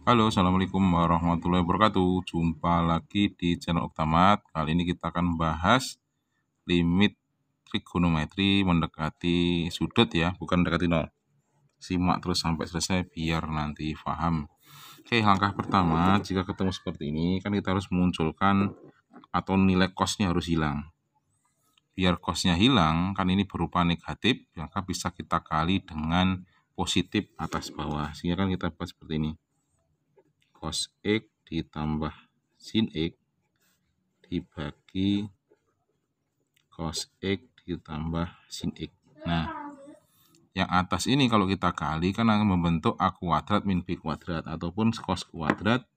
Halo, Assalamualaikum warahmatullahi wabarakatuh. Jumpa lagi di channel Oktamat. Kali ini kita akan bahas limit trigonometri mendekati sudut ya, bukan mendekati nol. Simak terus sampai selesai biar nanti paham. Oke, langkah pertama jika ketemu seperti ini, kan kita harus munculkan atau nilai kosnya harus hilang. Biar kosnya hilang, kan ini berupa negatif, maka bisa kita kali dengan positif atas bawah. Sehingga kan kita buat seperti ini cos X ditambah sin X dibagi cos X ditambah sin X. Nah, yang atas ini kalau kita kali kan akan membentuk A kuadrat min B kuadrat ataupun cos kuadrat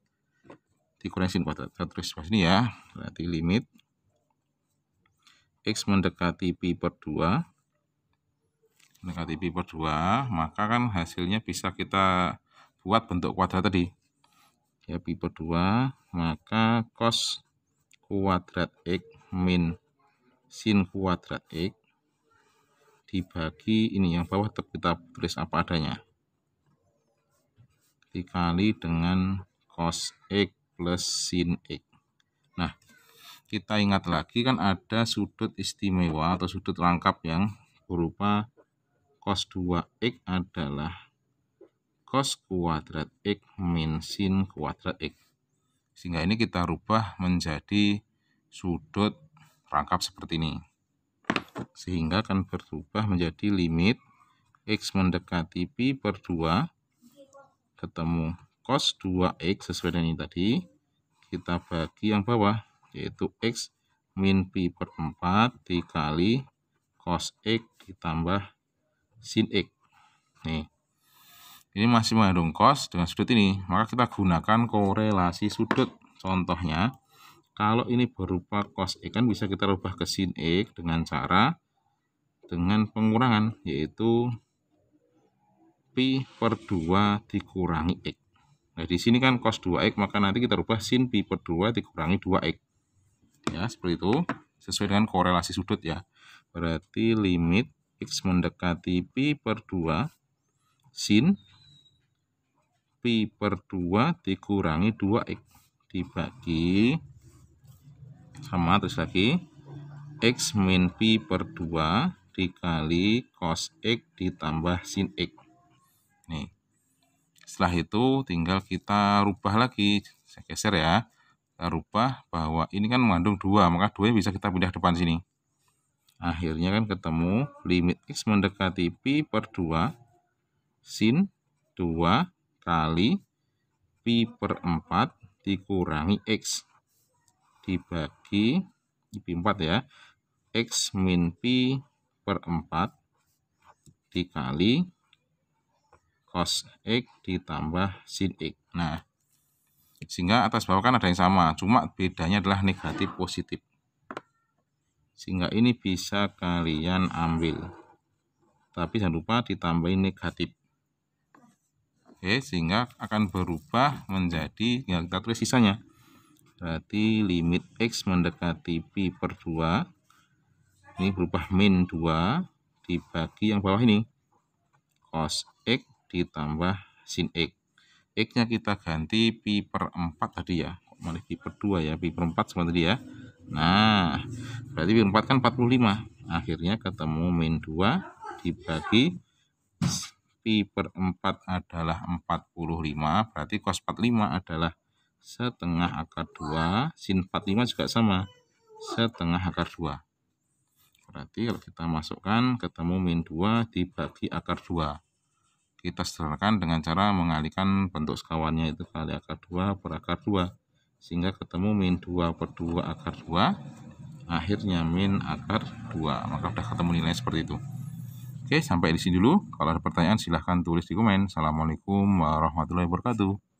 dikurangi sin kuadrat. Kita terus pas ini ya, berarti limit X mendekati Pi per 2 mendekati pi per 2 maka kan hasilnya bisa kita buat bentuk kuadrat tadi ya pi per 2 maka cos kuadrat x min sin kuadrat x dibagi ini yang bawah kita tulis apa adanya dikali dengan cos x plus sin x nah kita ingat lagi kan ada sudut istimewa atau sudut lengkap yang berupa cos 2x adalah cos kuadrat X min sin kuadrat X. Sehingga ini kita rubah menjadi sudut rangkap seperti ini. Sehingga akan berubah menjadi limit X mendekati Pi per 2 ketemu cos 2X sesuai dengan ini tadi. Kita bagi yang bawah yaitu X min Pi per 4 dikali cos X ditambah sin X. Nih, ini masih mengandung kos dengan sudut ini maka kita gunakan korelasi sudut contohnya kalau ini berupa kos e kan bisa kita rubah ke sin e dengan cara dengan pengurangan yaitu pi per 2 dikurangi x. Nah, di sini kan cos 2x, maka nanti kita rubah sin pi per 2 dikurangi 2x. Ya, seperti itu. Sesuai dengan korelasi sudut ya. Berarti limit x mendekati pi per 2 sin pi per 2 dikurangi 2x dibagi sama terus lagi x min pi per 2 dikali cos x ditambah sin x nih setelah itu tinggal kita rubah lagi saya geser ya kita rubah bahwa ini kan mengandung 2 maka 2 bisa kita pindah depan sini akhirnya kan ketemu limit x mendekati pi per 2 sin 2 kali pi per 4 dikurangi x dibagi pi 4 ya x min pi per 4 dikali cos x ditambah sin x nah sehingga atas bawah kan ada yang sama cuma bedanya adalah negatif positif sehingga ini bisa kalian ambil tapi jangan lupa ditambahin negatif Oke, sehingga akan berubah menjadi ya kita tulis sisanya. Berarti limit X mendekati Pi per 2 ini berubah min 2 dibagi yang bawah ini. Cos X ditambah sin X. X-nya kita ganti Pi per 4 tadi ya. Kok malah Pi per 2 ya, Pi per 4 sama tadi ya. Nah, berarti Pi per 4 kan 45. Akhirnya ketemu min 2 dibagi pi per 4 adalah 45, berarti cos 45 adalah setengah akar 2, sin 45 juga sama, setengah akar 2. Berarti kalau kita masukkan ketemu min 2 dibagi akar 2. Kita sederhanakan dengan cara mengalihkan bentuk sekawannya itu kali akar 2 per akar 2. Sehingga ketemu min 2 per 2 akar 2, akhirnya min akar 2. Maka sudah ketemu nilai seperti itu. Oke, sampai di sini dulu. Kalau ada pertanyaan silahkan tulis di komen. Assalamualaikum warahmatullahi wabarakatuh.